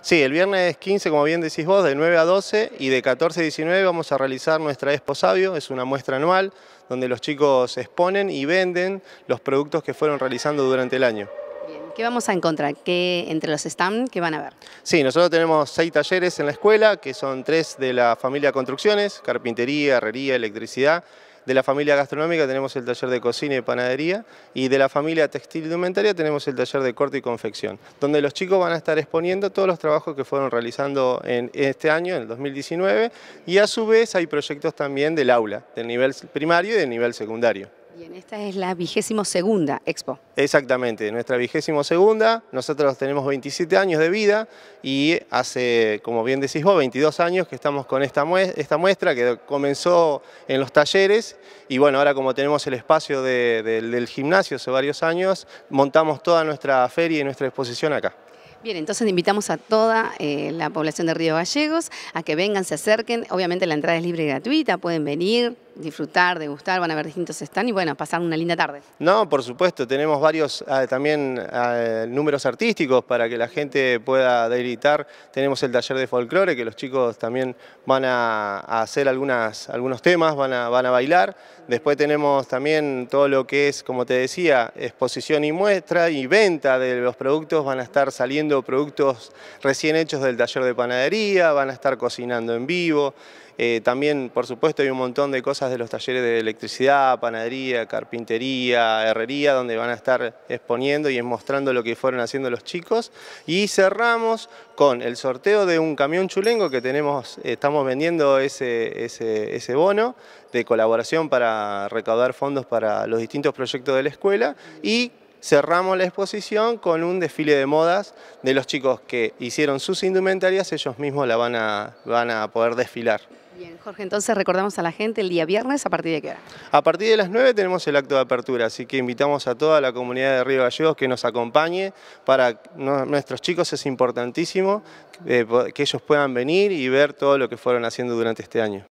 Sí, el viernes 15, como bien decís vos, de 9 a 12 y de 14 a 19 vamos a realizar nuestra Expo Sabio, es una muestra anual donde los chicos exponen y venden los productos que fueron realizando durante el año. Bien, ¿Qué vamos a encontrar? ¿Qué, entre los stands, ¿qué van a ver? Sí, nosotros tenemos seis talleres en la escuela, que son tres de la familia Construcciones, carpintería, herrería, electricidad, de la familia gastronómica tenemos el taller de cocina y panadería y de la familia textil y indumentaria tenemos el taller de corte y confección, donde los chicos van a estar exponiendo todos los trabajos que fueron realizando en este año, en el 2019, y a su vez hay proyectos también del aula, del nivel primario y del nivel secundario esta es la vigésimo segunda expo. Exactamente, nuestra vigésimo segunda. Nosotros tenemos 27 años de vida y hace, como bien decís vos, 22 años que estamos con esta, muestra, que comenzó en los talleres y bueno, ahora como tenemos el espacio del gimnasio hace varios años, montamos toda nuestra feria y nuestra exposición acá. Bien, entonces invitamos a toda eh, la población de Río Gallegos a que vengan, se acerquen. Obviamente la entrada es libre y gratuita, pueden venir, disfrutar, degustar, van a ver distintos stands y bueno, pasar una linda tarde. No, por supuesto, tenemos varios ah, también ah, números artísticos para que la gente pueda deleitar. Tenemos el taller de folclore que los chicos también van a, hacer algunas, algunos temas, van a, van a bailar. Después tenemos también todo lo que es, como te decía, exposición y muestra y venta de los productos. Van a estar saliendo productos recién hechos del taller de panadería, van a estar cocinando en vivo. Eh, también, por supuesto, hay un montón de cosas de los talleres de electricidad, panadería, carpintería, herrería, donde van a estar exponiendo y mostrando lo que fueron haciendo los chicos. Y cerramos con el sorteo de un camión chulengo que tenemos, estamos vendiendo ese, ese, ese bono de colaboración para recaudar fondos para los distintos proyectos de la escuela y cerramos la exposición con un desfile de modas de los chicos que hicieron sus indumentarias, ellos mismos la van a, van a poder desfilar. Bien, Jorge, entonces recordamos a la gente el día viernes, ¿a partir de qué hora? A partir de las 9 tenemos el acto de apertura, así que invitamos a toda la comunidad de Río Gallegos que nos acompañe. Para nuestros chicos es importantísimo eh, que ellos puedan venir y ver todo lo que fueron haciendo durante este año.